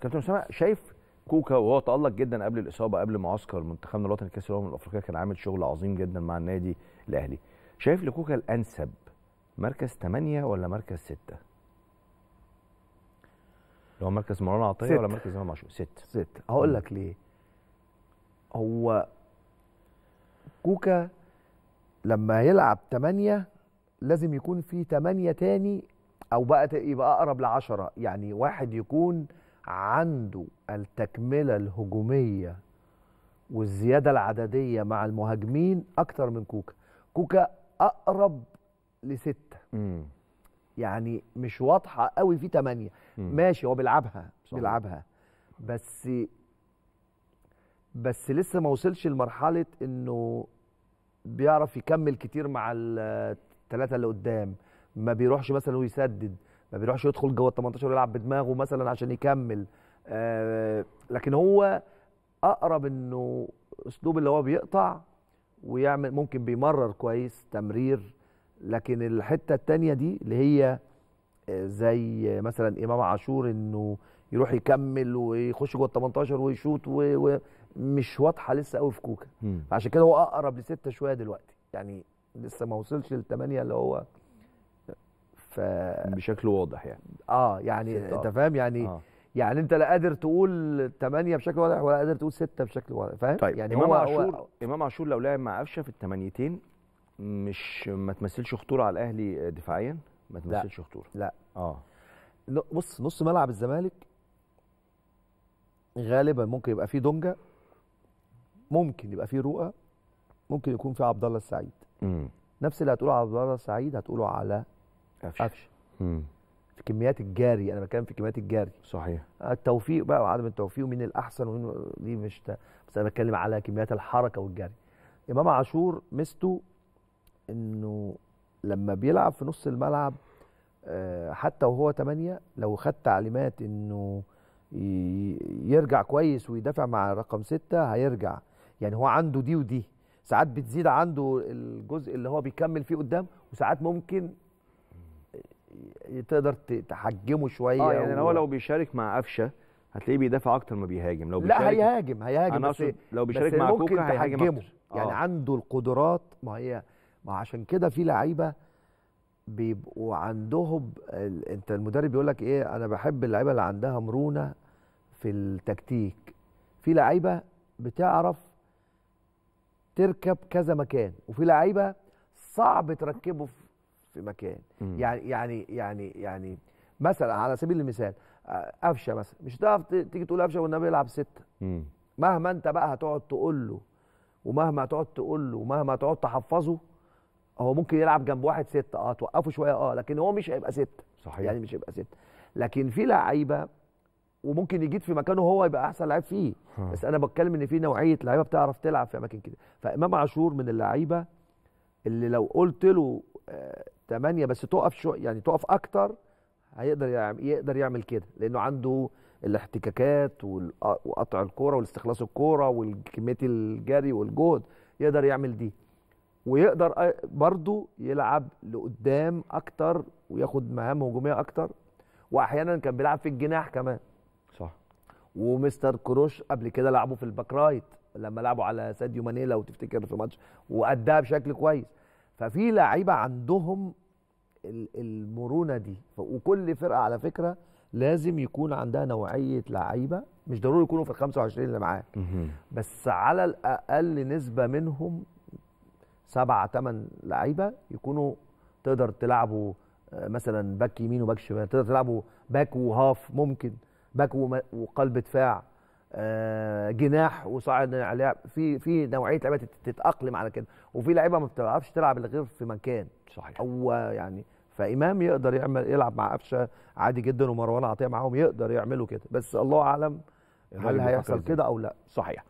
كابتن اسامه شايف كوكا وهو تالق جدا قبل الاصابه قبل معسكر منتخبنا الوطني لكاس الامم الافريقيه كان عامل شغل عظيم جدا مع النادي الاهلي شايف لكوكا الانسب مركز 8 ولا مركز 6 اللي هو مركز مروان عطيه ولا مركز امام عاشور 6 6 هقول لك ليه هو كوكا لما يلعب 8 لازم يكون في 8 تاني او بقى يبقى اقرب ل 10 يعني واحد يكون عنده التكمله الهجوميه والزياده العدديه مع المهاجمين اكتر من كوكا كوكا اقرب لسته مم. يعني مش واضحه قوي في ثمانيه ماشي هو بيلعبها بيلعبها بس بس لسه ما وصلش لمرحله انه بيعرف يكمل كتير مع الثلاثه اللي قدام ما بيروحش مثلا ويسدد ما بيروحش يدخل جوه ال 18 ويلعب بدماغه مثلا عشان يكمل آه لكن هو اقرب انه اسلوب اللي هو بيقطع ويعمل ممكن بيمرر كويس تمرير لكن الحته الثانيه دي اللي هي آه، زي مثلا امام عاشور انه يروح يكمل ويخش جوه ال 18 ويشوط ومش واضحه لسه قوي في كوكا عشان كده هو اقرب لسته شويه دلوقتي يعني لسه ما وصلش للثمانيه اللي هو ف بشكل واضح يعني اه يعني انت فاهم يعني آه. يعني انت لا قادر تقول 8 بشكل واضح ولا قادر تقول 6 بشكل واضح فاهم طيب يعني امام عاشور هو... امام عاشور لو لعب مع قفشه في الثمانيتين مش ما تمثلش خطوره على الاهلي دفاعيا ما تمثلش خطوره لا اه بص نص ملعب الزمالك غالبا ممكن يبقى فيه دونجا ممكن يبقى فيه رؤى ممكن يكون فيه عبد الله السعيد نفس اللي هتقوله على عبد الله السعيد هتقوله على قفش في كميات الجاري انا بتكلم في كميات الجاري صحيح التوفيق بقى وعدم التوفيق ومين الاحسن ومين دي مش تا. بس انا بتكلم على كميات الحركه والجري امام عاشور ميزته انه لما بيلعب في نص الملعب آه، حتى وهو 8 لو خد تعليمات انه يرجع كويس ويدافع مع رقم 6 هيرجع يعني هو عنده دي ودي ساعات بتزيد عنده الجزء اللي هو بيكمل فيه قدام وساعات ممكن تقدر تحجمه شويه اه يعني هو لو بيشارك مع قفشه هتلاقيه بيدافع اكتر ما بيهاجم لو بيشارك لا هيهاجم هيهاجم أنا بس لو بيشارك بس مع كوكا هيهاجم آه. يعني آه. عنده القدرات ما هي ما عشان كده في لعيبه بيبقوا عندهم ال... انت المدرب بيقول لك ايه انا بحب اللعيبه اللي عندها مرونه في التكتيك في لعيبه بتعرف تركب كذا مكان وفي لعيبه صعب تركبه في في مكان يعني يعني يعني يعني مثلا على سبيل المثال آه، قفشه مثلا مش هتعرف تيجي تقول قفشه والنبي يلعب سته مهما انت بقى هتقعد تقول له ومهما هتقعد تقول له ومهما هتقعد تحفظه هو ممكن يلعب جنب واحد ستة اه توقفه شويه اه لكن هو مش هيبقى ستة صحيح يعني مش هيبقى ستة لكن في لعيبه وممكن يجيد في مكانه هو يبقى احسن لعيب فيه ها. بس انا بتكلم ان في نوعيه لعيبه بتعرف تلعب في اماكن كده فامام عاشور من اللعيبه اللي لو قلت له ثمانية آه، بس تقف شو يعني تقف اكتر هيقدر يعمل يقدر يعمل كده لانه عنده الاحتكاكات وقطع الكوره والاستخلاص الكوره وكميه الجري والجهد يقدر يعمل دي ويقدر آه، برضه يلعب لقدام اكتر وياخد مهام هجوميه اكتر واحيانا كان بيلعب في الجناح كمان صح ومستر كروش قبل كده لعبه في الباك رايت لما لعبوا على ساديو ماني لو تفتكر في ماتش واداها بشكل كويس ففي لعيبه عندهم المرونه دي وكل فرقه على فكره لازم يكون عندها نوعيه لعيبه مش ضروري يكونوا في ال 25 اللي معاك بس على الاقل نسبه منهم سبعة ثمان لعيبه يكونوا تقدر تلعبوا آه، مثلا باك يمين وباك شمال تقدر تلعبوا باك وهاف ممكن باك وقلب دفاع آه، جناح وصاعد عليها في في نوعيه لعيبه تتاقلم على كده وفي لعيبه ما بتعرفش تلعب الا غير في مكان صحيح هو يعني فامام يقدر يعمل يلعب مع قفشه عادي جدا ومروان عطيه معاهم يقدر يعملوا كده بس الله اعلم هل هيحصل كده او لا صحيح